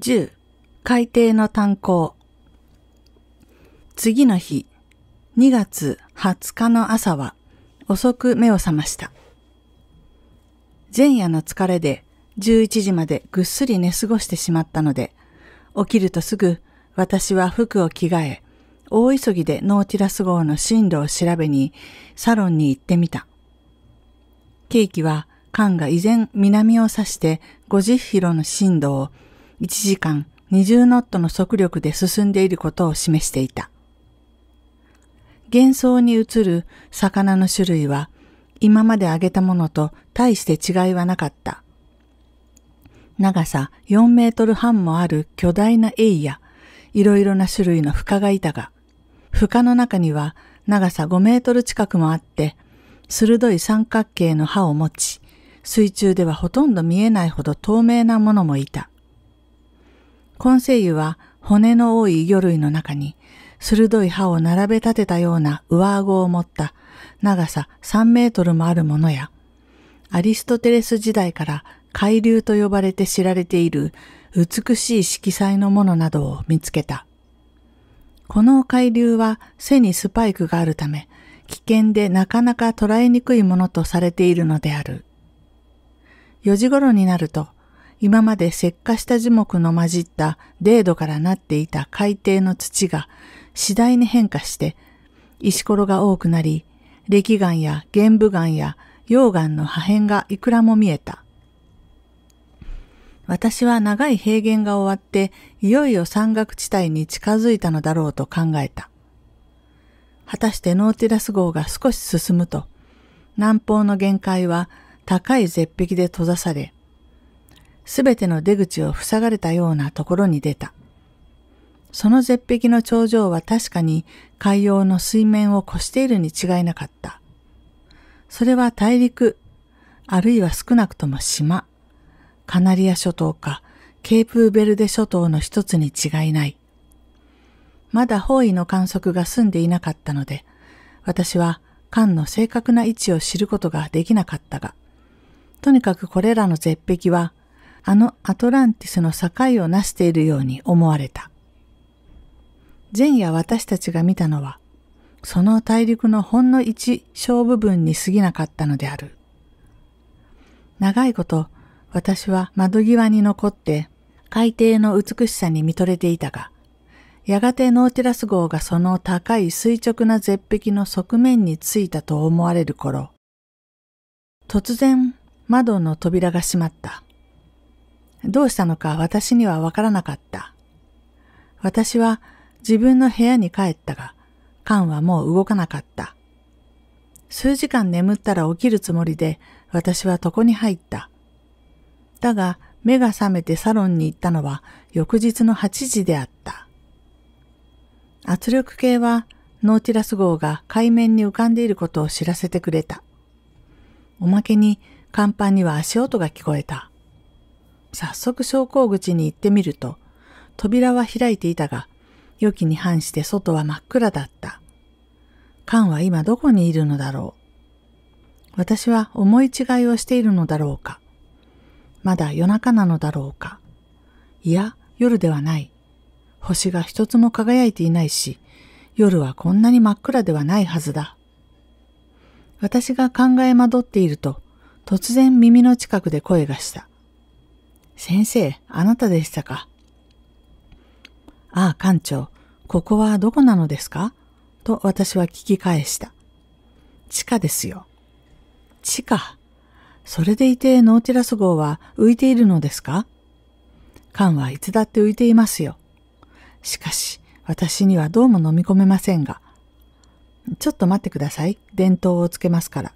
10海底の炭鉱次の日2月20日の朝は遅く目を覚ました前夜の疲れで11時までぐっすり寝過ごしてしまったので起きるとすぐ私は服を着替え大急ぎでノーティラス号の進路を調べにサロンに行ってみたケーキは缶が依然南を指して50キロの進路を1時間20ノットの速力で進んでいることを示していた。幻想に映る魚の種類は今まで揚げたものと大して違いはなかった。長さ4メートル半もある巨大なエイやいろいろな種類のフカがいたが、フカの中には長さ5メートル近くもあって、鋭い三角形の歯を持ち、水中ではほとんど見えないほど透明なものもいた。根性油は骨の多い魚類の中に、鋭い歯を並べ立てたような上顎を持った長さ3メートルもあるものや、アリストテレス時代から海流と呼ばれて知られている美しい色彩のものなどを見つけた。この海流は背にスパイクがあるため、危険でなかなか捉えにくいものとされているのである。4時頃になると、今まで石化した樹木の混じった零度からなっていた海底の土が次第に変化して、石ころが多くなり、礫岩や玄武岩や溶岩の破片がいくらも見えた。私は長い平原が終わって、いよいよ山岳地帯に近づいたのだろうと考えた。果たしてノーティラス号が少し進むと、南方の限界は高い絶壁で閉ざされ、すべての出口を塞がれたようなところに出た。その絶壁の頂上は確かに海洋の水面を越しているに違いなかった。それは大陸、あるいは少なくとも島、カナリア諸島かケープベルデ諸島の一つに違いない。まだ方位の観測が済んでいなかったので、私は艦の正確な位置を知ることができなかったが、とにかくこれらの絶壁はあのアトランティスの境を成しているように思われた。前夜私たちが見たのは、その大陸のほんの一小部分に過ぎなかったのである。長いこと私は窓際に残って海底の美しさに見とれていたが、やがてノーティラス号がその高い垂直な絶壁の側面についたと思われる頃、突然窓の扉が閉まった。どうしたのか私にはわからなかった。私は自分の部屋に帰ったが、缶はもう動かなかった。数時間眠ったら起きるつもりで私は床に入った。だが目が覚めてサロンに行ったのは翌日の8時であった。圧力計はノーティラス号が海面に浮かんでいることを知らせてくれた。おまけに甲板には足音が聞こえた。早速昇降口に行ってみると、扉は開いていたが、予期に反して外は真っ暗だった。カンは今どこにいるのだろう。私は思い違いをしているのだろうか。まだ夜中なのだろうか。いや、夜ではない。星が一つも輝いていないし、夜はこんなに真っ暗ではないはずだ。私が考え惑っていると、突然耳の近くで声がした。先生、あなたでしたか。ああ、館長、ここはどこなのですかと私は聞き返した。地下ですよ。地下。それでいてノーティラス号は浮いているのですか缶はいつだって浮いていますよ。しかし、私にはどうも飲み込めませんが。ちょっと待ってください。電灯をつけますから。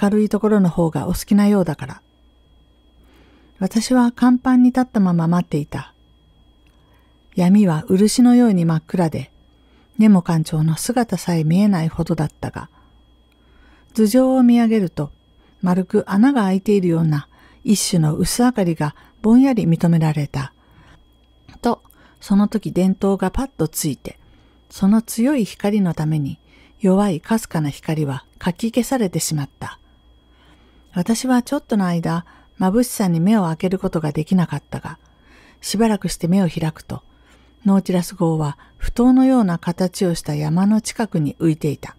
明るいところの方がお好きなようだから。私は甲板に立ったまま待っていた。闇は漆のように真っ暗で、根も艦長の姿さえ見えないほどだったが、頭上を見上げると、丸く穴が開いているような一種の薄明かりがぼんやり認められた。と、その時電灯がパッとついて、その強い光のために弱いかすかな光はかき消されてしまった。私はちょっとの間、眩しさに目を開けることができなかったが、しばらくして目を開くと、ノーティラス号は不当のような形をした山の近くに浮いていた。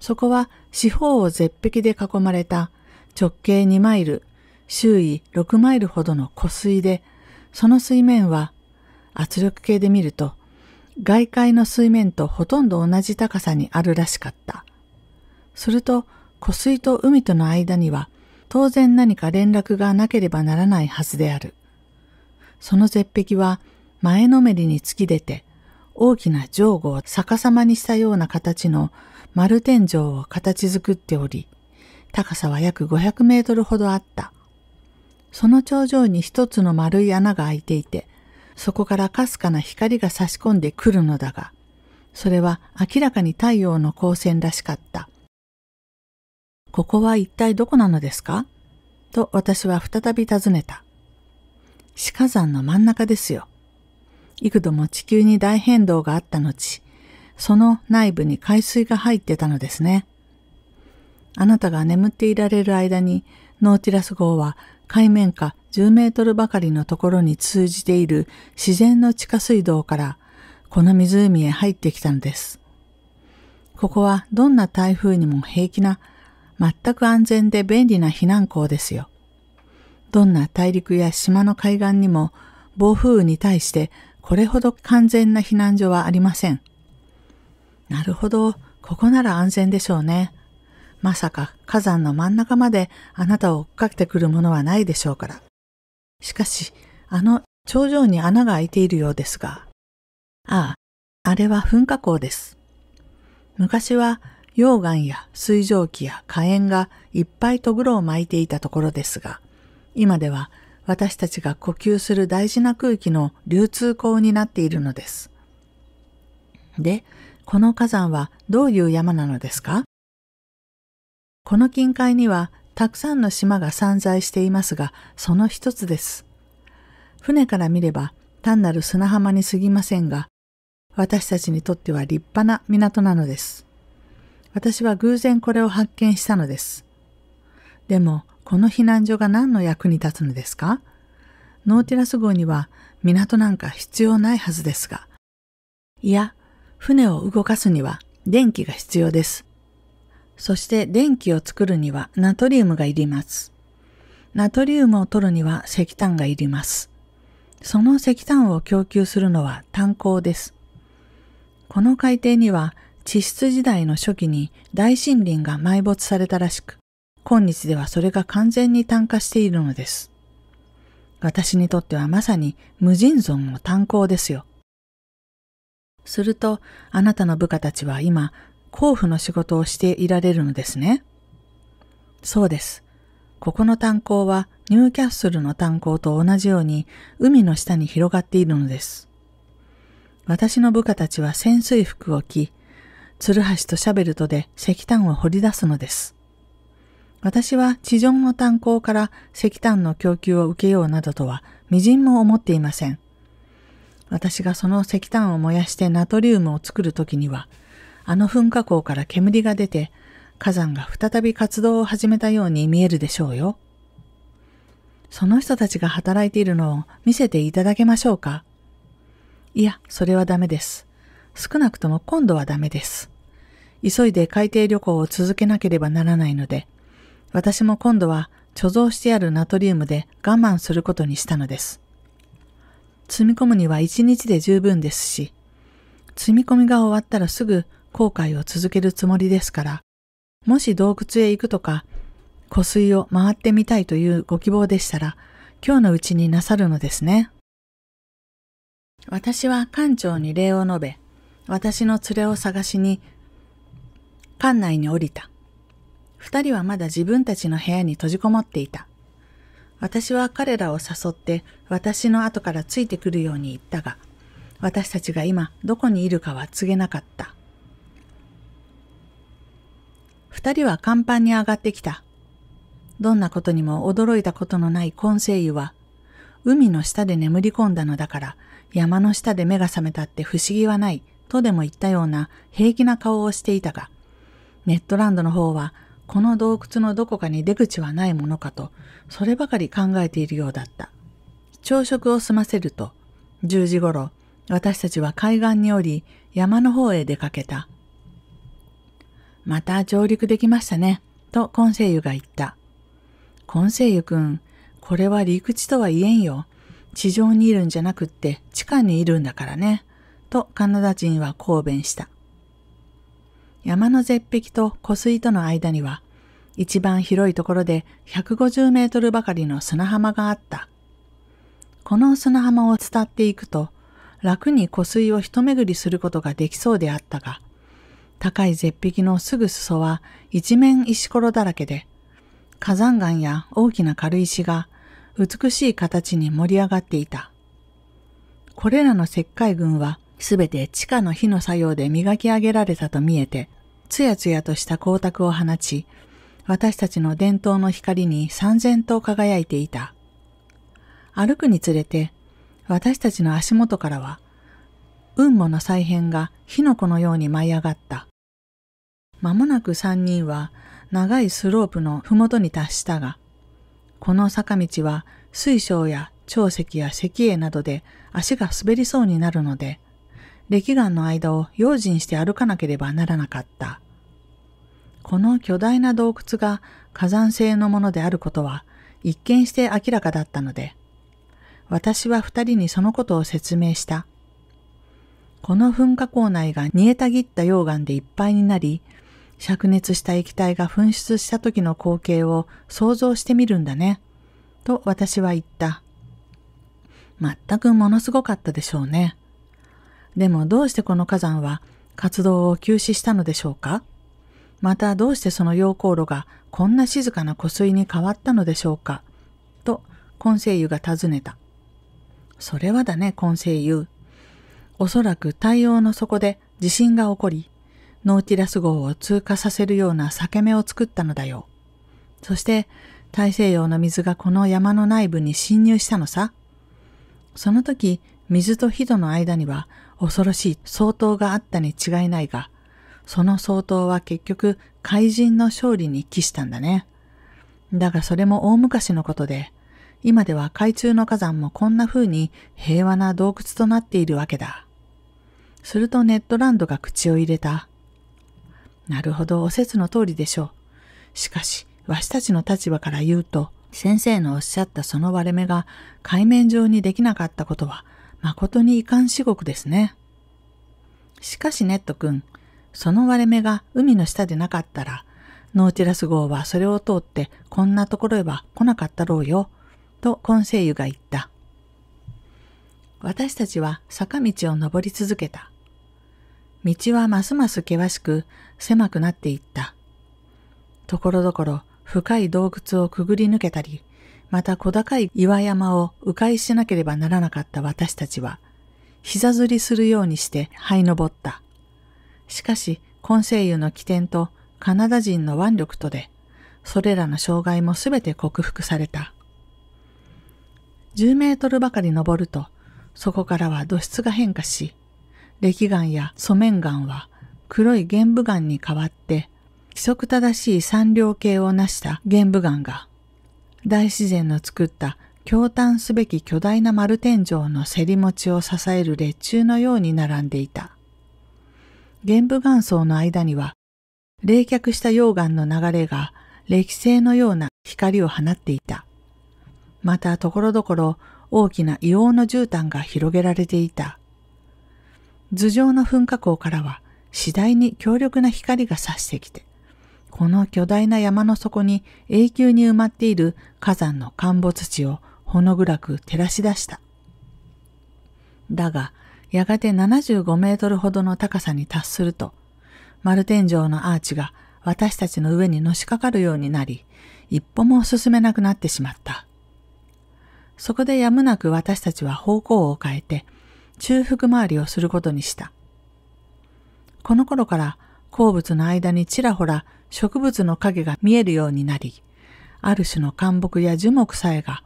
そこは四方を絶壁で囲まれた直径2マイル、周囲6マイルほどの湖水で、その水面は圧力計で見ると外界の水面とほとんど同じ高さにあるらしかった。すると湖水と海との間には当然何か連絡がなければならないはずである。その絶壁は前のめりに突き出て、大きな上下を逆さまにしたような形の丸天井を形作っており、高さは約500メートルほどあった。その頂上に一つの丸い穴が開いていて、そこからかすかな光が差し込んでくるのだが、それは明らかに太陽の光線らしかった。ここは一体どこなのですかと私は再び尋ねた。鹿山の真ん中ですよ。幾度も地球に大変動があった後、その内部に海水が入ってたのですね。あなたが眠っていられる間に、ノーティラス号は海面下10メートルばかりのところに通じている自然の地下水道からこの湖へ入ってきたのです。ここはどんな台風にも平気な全く安全で便利な避難港ですよ。どんな大陸や島の海岸にも暴風雨に対してこれほど完全な避難所はありません。なるほど、ここなら安全でしょうね。まさか火山の真ん中まであなたを追っかけてくるものはないでしょうから。しかし、あの頂上に穴が開いているようですが。ああ、あれは噴火口です。昔は溶岩や水蒸気や火炎がいっぱいとぐろを巻いていたところですが、今では私たちが呼吸する大事な空気の流通口になっているのです。で、この火山はどういう山なのですかこの近海にはたくさんの島が散在していますが、その一つです。船から見れば単なる砂浜に過ぎませんが、私たちにとっては立派な港なのです。私は偶然これを発見したのです。でも、この避難所が何の役に立つのですかノーティラス号には港なんか必要ないはずですが。いや、船を動かすには電気が必要です。そして電気を作るにはナトリウムがいります。ナトリウムを取るには石炭がいります。その石炭を供給するのは炭鉱です。この海底には地質時代の初期に大森林が埋没されたらしく、今日ではそれが完全に炭化しているのです。私にとってはまさに無尽存の炭鉱ですよ。すると、あなたの部下たちは今、甲府の仕事をしていられるのですね。そうです。ここの炭鉱はニューキャッスルの炭鉱と同じように海の下に広がっているのです。私の部下たちは潜水服を着、ツルハシとシャベルとで石炭を掘り出すのです。私は地上の炭鉱から石炭の供給を受けようなどとは微塵も思っていません。私がその石炭を燃やしてナトリウムを作るときには、あの噴火口から煙が出て火山が再び活動を始めたように見えるでしょうよ。その人たちが働いているのを見せていただけましょうかいや、それはダメです。少なくとも今度はダメです。急いで海底旅行を続けなければならないので、私も今度は貯蔵してあるナトリウムで我慢することにしたのです。積み込むには一日で十分ですし、積み込みが終わったらすぐ後悔を続けるつもりですから、もし洞窟へ行くとか、湖水を回ってみたいというご希望でしたら、今日のうちになさるのですね。私は館長に礼を述べ、私の連れを探しに館内に降りた。二人はまだ自分たちの部屋に閉じこもっていた。私は彼らを誘って私の後からついてくるように言ったが、私たちが今どこにいるかは告げなかった。二人は甲板に上がってきた。どんなことにも驚いたことのない混成湯は、海の下で眠り込んだのだから、山の下で目が覚めたって不思議はない、とでも言ったような平気な顔をしていたが、ネットランドの方はこの洞窟のどこかに出口はないものかとそればかり考えているようだった朝食を済ませると10時ごろ私たちは海岸におり山の方へ出かけたまた上陸できましたねとコンセイユが言ったコンセイユくんこれは陸地とは言えんよ地上にいるんじゃなくって地下にいるんだからねとカナダ人は抗弁した山の絶壁と湖水との間には、一番広いところで150メートルばかりの砂浜があった。この砂浜を伝っていくと、楽に湖水を一巡りすることができそうであったが、高い絶壁のすぐ裾は一面石ころだらけで、火山岩や大きな軽石が美しい形に盛り上がっていた。これらの石灰群はすべて地下の火の作用で磨き上げられたと見えて、つやつやとした光沢を放ち、私たちの伝統の光に三千と輝いていた。歩くにつれて、私たちの足元からは、雲母の再編が火の粉のように舞い上がった。まもなく三人は長いスロープの麓に達したが、この坂道は水晶や長石や石英などで足が滑りそうになるので、歴岩の間を用心して歩かなければならなかった。この巨大な洞窟が火山性のものであることは一見して明らかだったので、私は二人にそのことを説明した。この噴火口内が煮えたぎった溶岩でいっぱいになり、灼熱した液体が噴出した時の光景を想像してみるんだね。と私は言った。全くものすごかったでしょうね。でもどうしてこの火山は活動を休止したのでしょうかまたどうしてその溶鉱炉がこんな静かな湖水に変わったのでしょうかと、根性油が尋ねた。それはだね、根性油。おそらく太陽の底で地震が起こり、ノーティラス号を通過させるような裂け目を作ったのだよ。そして、大西洋の水がこの山の内部に侵入したのさ。その時、水と火との間には恐ろしい相当があったに違いないが、その相当は結局怪人の勝利に帰したんだね。だがそれも大昔のことで、今では海中の火山もこんな風に平和な洞窟となっているわけだ。するとネットランドが口を入れた。なるほど、お説の通りでしょう。しかし、わしたちの立場から言うと、先生のおっしゃったその割れ目が海面上にできなかったことは誠に遺憾至極ですね。しかしネット君、その割れ目が海の下でなかったら、ノーチラス号はそれを通ってこんなところへは来なかったろうよ、とコンセイユが言った。私たちは坂道を登り続けた。道はますます険しく狭くなっていった。ところどころ深い洞窟をくぐり抜けたり、また小高い岩山を迂回しなければならなかった私たちは、膝ずりするようにして這い登った。しかし、根世油の起点とカナダ人の腕力とで、それらの障害もすべて克服された。10メートルばかり登ると、そこからは土質が変化し、歴岩や素面岩は黒い玄武岩に代わって、規則正しい三稜形を成した玄武岩が大自然の作った驚嘆すべき巨大な丸天井のせりちを支える列柱のように並んでいた。玄武岩層の間には、冷却した溶岩の流れが歴星のような光を放っていた。また、ところどころ大きな硫黄の絨毯が広げられていた。頭上の噴火口からは次第に強力な光が差してきて、この巨大な山の底に永久に埋まっている火山の陥没地をほの暗く照らし出した。だが、やがて75メートルほどの高さに達すると、丸天井のアーチが私たちの上にのしかかるようになり、一歩も進めなくなってしまった。そこでやむなく私たちは方向を変えて、中腹回りをすることにした。この頃から、鉱物の間にちらほら植物の影が見えるようになり、ある種の干木や樹木さえが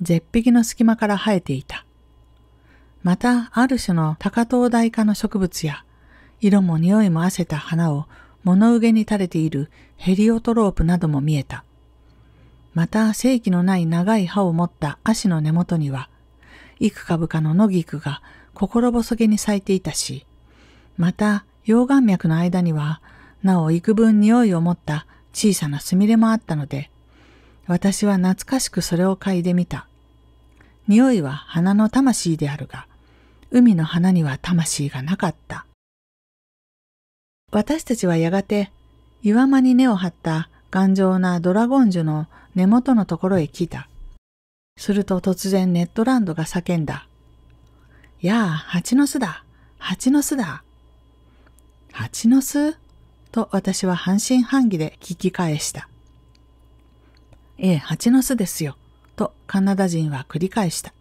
絶壁の隙間から生えていた。また、ある種の高灯台化の植物や、色も匂いも汗せた花を物憂げに垂れているヘリオトロープなども見えた。また、正気のない長い歯を持った足の根元には、幾株かの野菊が心細げに咲いていたし、また、溶岩脈の間にはなお幾分匂いを持った小さなすみれもあったので、私は懐かしくそれを嗅いでみた。匂いは花の魂であるが、海の花には魂がなかった。私たちはやがて岩間に根を張った頑丈なドラゴン樹の根元のところへ来た。すると突然ネットランドが叫んだ。やあ、蜂の巣だ蜂の巣だ蜂の巣と私は半信半疑で聞き返した。ええ、蜂の巣ですよ。とカナダ人は繰り返した。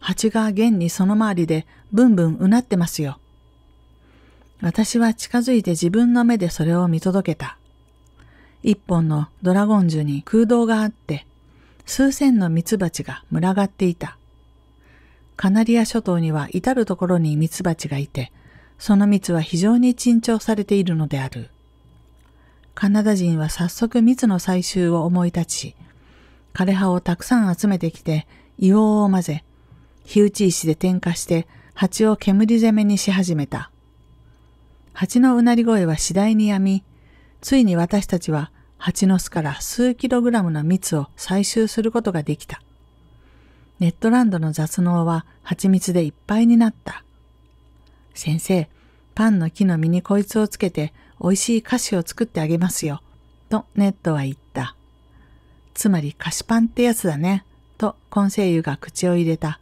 蜂が現にその周りでブンブンうなってますよ。私は近づいて自分の目でそれを見届けた。一本のドラゴン樹に空洞があって、数千のミツバチが群がっていた。カナリア諸島には至るところにミツバチがいて、その蜜は非常に珍重されているのである。カナダ人は早速蜜の採集を思い立ち、枯葉をたくさん集めてきて硫黄を混ぜ、火打ち石で点火して蜂を煙攻めにし始めた。蜂のうなり声は次第にやみ、ついに私たちは蜂の巣から数キログラムの蜜を採集することができた。ネットランドの雑農は蜂蜜でいっぱいになった。先生、パンの木の実にこいつをつけて美味しい菓子を作ってあげますよ。とネットは言った。つまり菓子パンってやつだね。と根性油が口を入れた。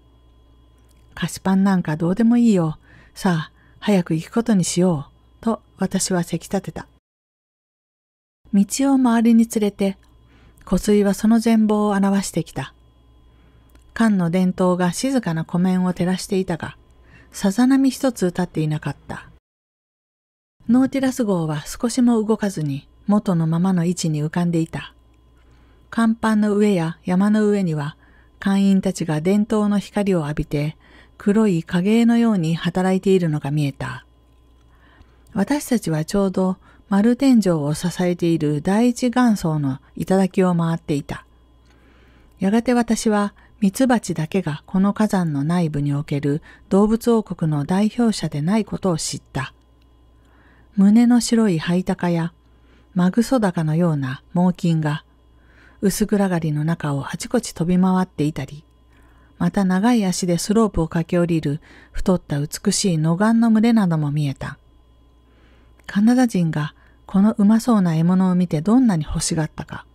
菓子パンなんかどうでもいいよ。さあ、早く行くことにしよう。と私はせき立てた。道を周りに連れて、湖水はその全貌を表してきた。缶の伝統が静かな湖面を照らしていたが、さざ波一つ立っていなかった。ノーティラス号は少しも動かずに元のままの位置に浮かんでいた。甲板の上や山の上には会員たちが伝統の光を浴びて黒い影絵のように働いているのが見えた。私たちはちょうど丸天井を支えている第一元層の頂を回っていた。やがて私はミツバチだけがこの火山の内部における動物王国の代表者でないことを知った。胸の白いハイタカやマグソダカのような猛禽が薄暗がりの中をあちこち飛び回っていたり、また長い足でスロープを駆け下りる太った美しい野岩の群れなども見えた。カナダ人がこのうまそうな獲物を見てどんなに欲しがったか。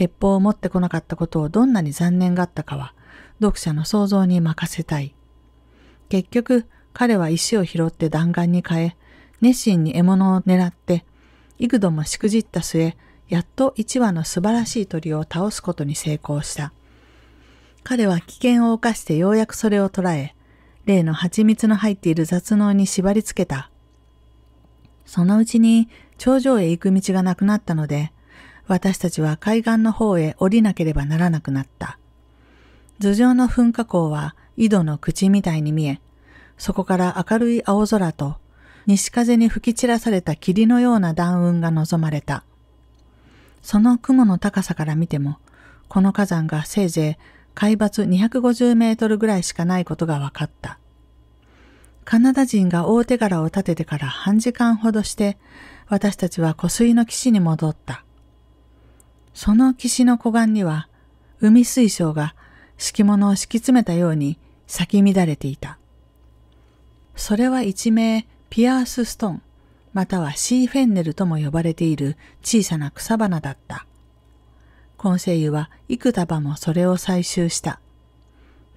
鉄砲を持ってこなかったことをどんなに残念がったかは、読者の想像に任せたい。結局、彼は石を拾って弾丸に変え、熱心に獲物を狙って、幾度もしくじった末、やっと一羽の素晴らしい鳥を倒すことに成功した。彼は危険を冒してようやくそれを捉え、例の蜂蜜の入っている雑能に縛り付けた。そのうちに頂上へ行く道がなくなったので、私たちは海岸の方へ降りなければならなくなった。頭上の噴火口は井戸の口みたいに見え、そこから明るい青空と西風に吹き散らされた霧のような弾雲が望まれた。その雲の高さから見ても、この火山がせいぜい海抜250メートルぐらいしかないことが分かった。カナダ人が大手柄を立ててから半時間ほどして、私たちは湖水の岸に戻った。その岸の湖岸には、海水晶が敷物を敷き詰めたように咲き乱れていた。それは一名ピアースストーン、またはシーフェンネルとも呼ばれている小さな草花だった。根生油は幾束もそれを採集した。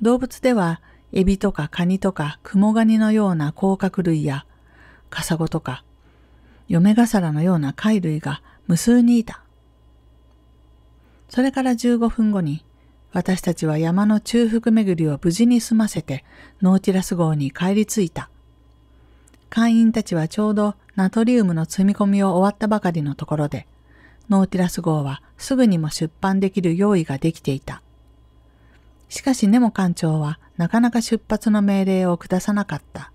動物では、エビとかカニとかクモガニのような甲殻類や、カサゴとか、嫁ガサラのような貝類が無数にいた。それから15分後に、私たちは山の中腹巡りを無事に済ませて、ノーチラス号に帰り着いた。会員たちはちょうどナトリウムの積み込みを終わったばかりのところで、ノーティラス号はすぐにも出版できる用意ができていた。しかしネモ艦長はなかなか出発の命令を下さなかった。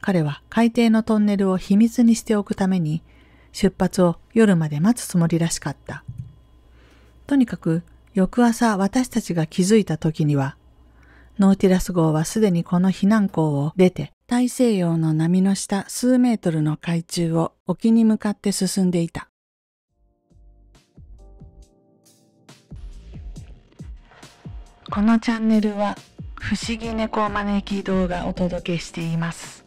彼は海底のトンネルを秘密にしておくために、出発を夜まで待つつもりらしかった。とにかく翌朝私たちが気づいた時には、ノーティラス号はすでにこの避難港を出て大西洋の波の下数メートルの海中を沖に向かって進んでいた。このチャンネルは不思議猫招き動画をお届けしています。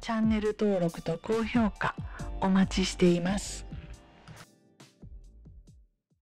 チャンネル登録と高評価お待ちしています。